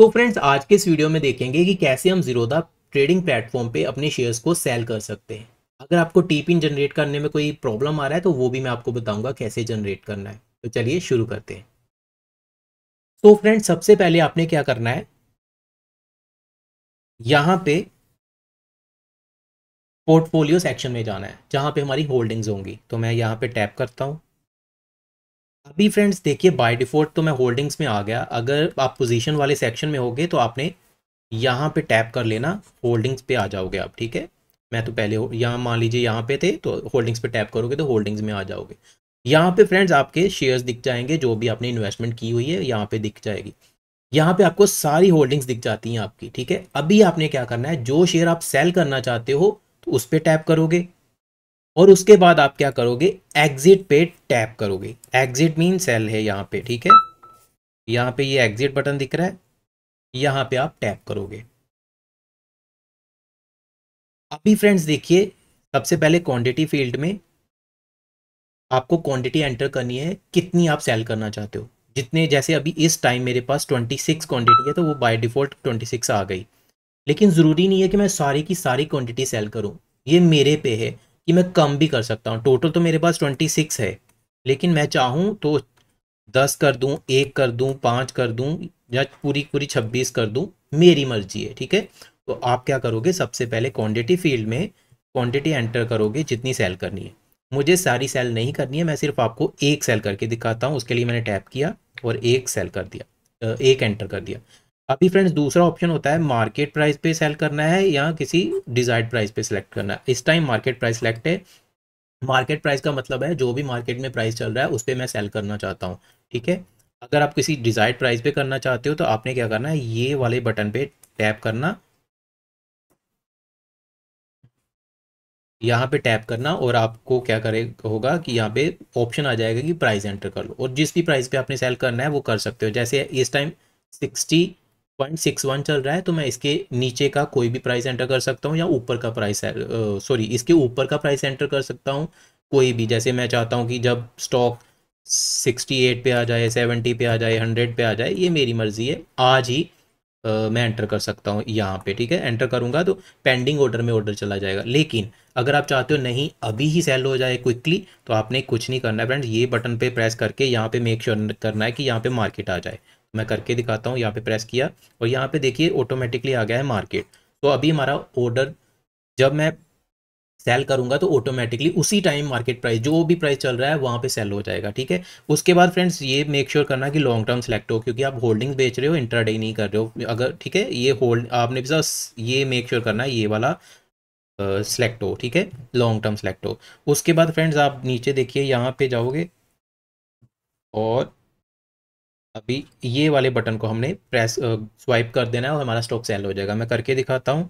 सो so friends आज के इस वीडियो में देखेंगे कि कैसे हम जीरोदा ट्रेडिंग प्लेटफॉर्म पे अपने शेयर्स को सेल कर सकते हैं अगर आपको टीपिन जनरेट करने में कोई प्रॉब्लम आ रहा है तो वो भी मैं आपको बताऊंगा कैसे जनरेट करना है तो चलिए शुरू करते हैं सो so फ्रेंड्स सबसे पहले आपने क्या करना है यहाँ पे पोर्टफोलियो सेक्शन में जाना है जहाँ पे हमारी होल्डिंग्स होंगी तो मैं यहाँ पे टैप करता हूँ अभी फ्रेंड्स देखिए बाय डिफ़ॉल्ट तो मैं होल्डिंग्स में आ गया अगर आप पोजीशन वाले सेक्शन में होगे तो आपने यहाँ पे टैप कर लेना होल्डिंग्स पे आ जाओगे आप ठीक है मैं तो पहले यहाँ मान लीजिए यहाँ पे थे तो होल्डिंग्स पे टैप करोगे तो होल्डिंग्स में आ जाओगे यहाँ पे फ्रेंड्स आपके शेयर्स दिख जाएंगे जो भी आपने इन्वेस्टमेंट की हुई है यहाँ पे दिख जाएगी यहाँ पे आपको सारी होल्डिंग्स दिख जाती हैं आपकी ठीक है अभी आपने क्या करना है जो शेयर आप सेल करना चाहते हो तो उस पर टैप करोगे और उसके बाद आप क्या करोगे एग्जिट पे टैप करोगे एग्जिट मीन सेल है यहाँ पे ठीक है यहाँ पे ये एग्जिट बटन दिख रहा है यहाँ पे आप टैप करोगे अभी फ्रेंड्स देखिए सबसे पहले क्वांटिटी फील्ड में आपको क्वांटिटी एंटर करनी है कितनी आप सेल करना चाहते हो जितने जैसे अभी इस टाइम मेरे पास 26 क्वांटिटी है तो वो बाय डिफ़ॉल्ट 26 आ गई लेकिन ज़रूरी नहीं है कि मैं सारी की सारी क्वांटिटी सेल करूं ये मेरे पे है कि मैं कम भी कर सकता हूँ टोटल तो मेरे पास ट्वेंटी सिक्स है लेकिन मैं चाहूँ तो दस कर दूँ एक कर दूँ पाँच कर दूँ या पूरी पूरी छब्बीस कर दूँ मेरी मर्जी है ठीक है तो आप क्या करोगे सबसे पहले क्वांटिटी फील्ड में क्वांटिटी एंटर करोगे जितनी सेल करनी है मुझे सारी सेल नहीं करनी है मैं सिर्फ आपको एक सेल करके दिखाता हूँ उसके लिए मैंने टैप किया और एक सेल कर दिया एक एंटर कर दिया अभी फ्रेंड्स दूसरा ऑप्शन होता है मार्केट प्राइस पे सेल करना है या किसी डिजायर्ड प्राइस पे सेलेक्ट करना है इस टाइम मार्केट प्राइस सेलेक्ट है मार्केट प्राइस का मतलब है जो भी मार्केट में प्राइस चल रहा है उस पर मैं सेल करना चाहता हूँ ठीक है अगर आप किसी डिजायर्ड प्राइस पे करना चाहते हो तो आपने क्या करना है ये वाले बटन पे टैप करना यहाँ पे टैप करना और आपको क्या करे होगा कि यहाँ पे ऑप्शन आ जाएगा कि प्राइस एंटर कर लो और जिस भी प्राइस पे आपने सेल करना है वो कर सकते हो जैसे इस time sixty point six one चल रहा है तो मैं इसके नीचे का कोई भी प्राइस एंटर कर सकता हूँ या ऊपर का प्राइस सॉरी इसके ऊपर का प्राइस एंटर कर सकता हूँ कोई भी जैसे मैं चाहता हूँ कि जब स्टॉक सिक्सटी एट पे आ जाए सेवेंटी पे आ जाए हंड्रेड पे आ जाए ये मेरी मर्ज़ी है आज ही आ, मैं एंटर कर सकता हूँ यहाँ पे ठीक है एंटर करूँगा तो पेंडिंग ऑर्डर में ऑर्डर चला जाएगा लेकिन अगर आप चाहते हो नहीं अभी ही सेल हो जाए क्विकली तो आपने कुछ नहीं करना है फ्रेंड्स ये बटन पे प्रेस करके यहाँ पे मेक श्योर करना है कि यहाँ पे मार्केट आ जाए मैं करके दिखाता हूँ यहाँ पे प्रेस किया और यहाँ पे देखिए ऑटोमेटिकली आ गया है मार्केट तो अभी हमारा ऑर्डर जब मैं सेल करूंगा तो ऑटोमेटिकली उसी टाइम मार्केट प्राइस जो भी प्राइस चल रहा है वहाँ पे सेल हो जाएगा ठीक है उसके बाद फ्रेंड्स ये मेक श्योर sure करना कि लॉन्ग टर्म सेलेक्ट हो क्योंकि आप होल्डिंग बेच रहे हो इंटरडे नहीं कर रहे हो अगर ठीक है ये होल्ड आपने भी ये मेक श्योर sure करना ये वाला सेलेक्ट हो ठीक है लॉन्ग टर्म सेलेक्ट हो उसके बाद फ्रेंड्स आप नीचे देखिए यहाँ पे जाओगे और अभी ये वाले बटन को हमने प्रेस स्वाइप कर देना है और हमारा स्टॉक सेल हो जाएगा मैं करके दिखाता हूँ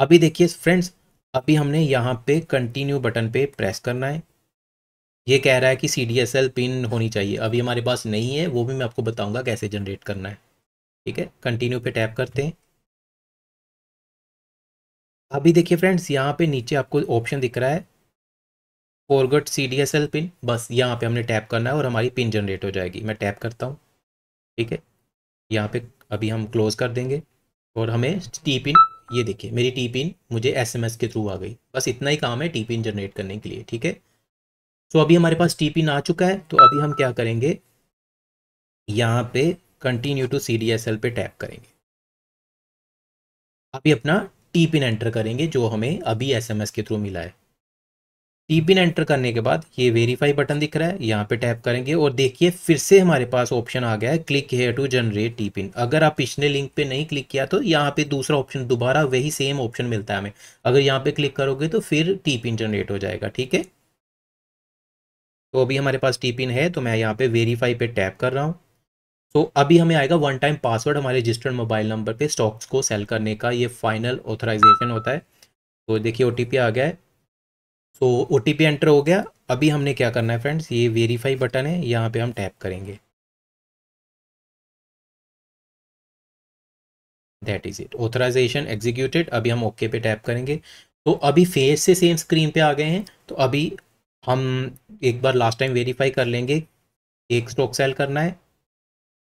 अभी देखिए फ्रेंड्स अभी हमने यहाँ पे कंटिन्यू बटन पे प्रेस करना है ये कह रहा है कि C D S L pin होनी चाहिए अभी हमारे पास नहीं है वो भी मैं आपको बताऊँगा कैसे जनरेट करना है ठीक है कंटिन्यू पे टैप करते हैं अभी देखिए फ्रेंड्स यहाँ पे नीचे आपको ऑप्शन दिख रहा है forgot C D S L pin बस यहाँ पे हमने टैप करना है और हमारी पिन जनरेट हो जाएगी मैं टैप करता हूँ ठीक है यहाँ पे अभी हम क्लोज कर देंगे और हमें टी पिन ये देखिए मेरी टी पिन मुझे एसएमएस के थ्रू आ गई बस इतना ही काम है टी पिन जनरेट करने के लिए ठीक है सो अभी हमारे पास टी पिन आ चुका है तो अभी हम क्या करेंगे यहाँ पे continue to C D S L पे टैप करेंगे अभी अपना टी पिन एंटर करेंगे जो हमें अभी एसएमएस के थ्रू मिला है टीपिन पिन एंटर करने के बाद ये वेरीफाई बटन दिख रहा है यहाँ पे टैप करेंगे और देखिए फिर से हमारे पास ऑप्शन आ गया है click here to generate T pin अगर आप पिछले लिंक पे नहीं क्लिक किया तो यहाँ पे दूसरा ऑप्शन दोबारा वही सेम ऑप्शन मिलता है हमें अगर यहाँ पे क्लिक करोगे तो फिर टी पिन जनरेट हो जाएगा ठीक है तो अभी हमारे पास टी पिन है तो मैं यहाँ पे वेरीफाई पे टैप कर रहा हूँ तो अभी हमें आएगा वन टाइम पासवर्ड हमारे रजिस्टर्ड मोबाइल नंबर पे स्टॉक्स को सेल करने का ये फाइनल ऑथराइजेशन होता है तो देखिए ओ आ गया है so O T P enter हो गया अभी हमने क्या करना है फ्रेंड्स ये वेरीफाई बटन है यहाँ पे हम टैप करेंगे that is it authorization executed अभी हम ओके okay पे टैप करेंगे तो अभी फेस से सेम स्क्रीन पे आ गए हैं तो अभी हम एक बार लास्ट टाइम वेरीफाई कर लेंगे एक स्टॉक सेल करना है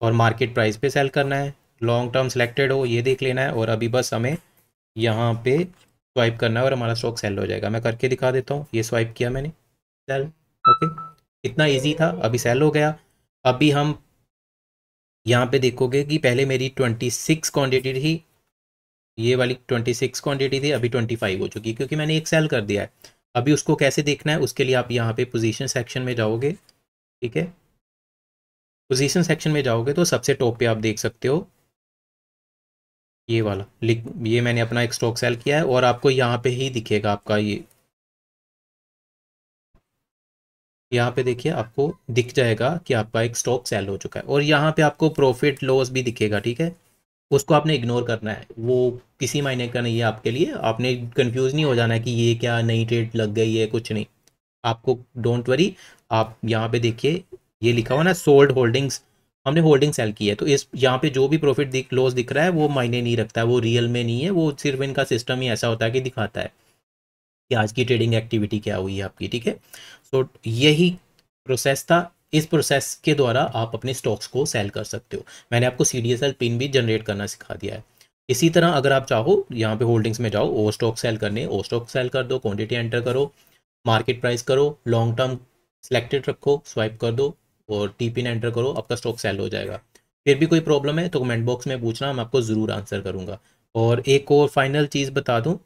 और मार्केट प्राइस पे सेल करना है लॉन्ग टर्म सेलेक्टेड हो ये देख लेना है और अभी बस हमें यहाँ पे स्वाइप करना है और हमारा स्टॉक सेल हो जाएगा मैं करके दिखा देता हूँ ये स्वाइप किया मैंने सेल ओके इतना इजी था अभी सेल हो गया अभी हम यहाँ पे देखोगे कि पहले मेरी ट्वेंटी सिक्स क्वान्टिटी थी ये वाली ट्वेंटी सिक्स क्वान्टिटी थी अभी ट्वेंटी फाइव हो चुकी है क्योंकि मैंने एक सेल कर दिया है अभी उसको कैसे देखना है उसके लिए आप यहाँ पे पोजीशन सेक्शन में जाओगे ठीक है पोजीशन सेक्शन में जाओगे तो सबसे टॉप पे आप देख सकते हो ये वाला लिख ये मैंने अपना एक स्टॉक सेल किया है और आपको यहाँ पे ही दिखेगा आपका ये यहाँ पे देखिए आपको दिख जाएगा कि आपका एक स्टॉक सेल हो चुका है और यहाँ पे आपको प्रॉफिट लॉस भी दिखेगा ठीक है उसको आपने इग्नोर करना है वो किसी मायने का नहीं है आपके लिए आपने कंफ्यूज नहीं हो जाना है कि ये क्या नई ट्रेड लग गई है कुछ नहीं आपको डोंट वरी आप यहाँ पे देखिए ये लिखा हुआ ना सोल्ड होल्डिंग्स हमने होल्डिंग सेल की है तो इस यहाँ पे जो भी प्रॉफिट दिख लॉस दिख रहा है वो मायने नहीं रखता है वो रियल में नहीं है वो सिर्फ इनका सिस्टम ही ऐसा होता है कि दिखाता है कि आज की ट्रेडिंग एक्टिविटी क्या हुई है आपकी ठीक है सो यही प्रोसेस था इस प्रोसेस के द्वारा आप अपने स्टॉक्स को सेल कर सकते हो मैंने आपको C D S L pin भी जनरेट करना सिखा दिया है इसी तरह अगर आप चाहो यहाँ पे होल्डिंग्स में जाओ ओवर स्टॉक सेल करने ओवर स्टॉक सेल कर दो क्वांटिटी एंटर करो मार्केट प्राइस करो लॉन्ग टर्म सिलेक्टेड रखो स्वाइप कर दो और टी पिन एंटर करो आपका स्टॉक सेल हो जाएगा फिर भी कोई प्रॉब्लम है तो कमेंट बॉक्स में पूछना मैं आपको ज़रूर आंसर करूँगा और एक और फाइनल चीज़ बता दूँ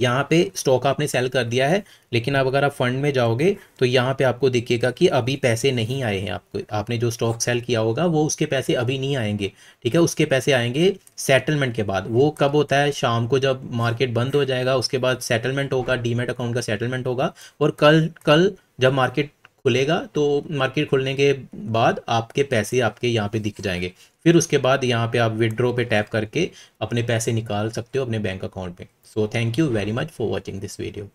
यहाँ पे स्टॉक आपने सेल कर दिया है लेकिन अब अगर आप फंड में जाओगे तो यहाँ पे आपको दिखेगा कि अभी पैसे नहीं आए हैं आपको आपने जो स्टॉक सेल किया होगा वो उसके पैसे अभी नहीं आएंगे ठीक है उसके पैसे आएंगे सेटलमेंट के बाद वो कब होता है शाम को जब मार्केट बंद हो जाएगा उसके बाद सेटलमेंट होगा डीमेट अकाउंट का सेटलमेंट होगा और कल कल जब मार्केट खुलेगा तो मार्केट खुलने के बाद आपके पैसे आपके यहाँ पे दिख जाएंगे फिर उसके बाद यहाँ पे आप विड्रॉ पे टैप करके अपने पैसे निकाल सकते हो अपने बैंक अकाउंट में so thank you very much for watching this video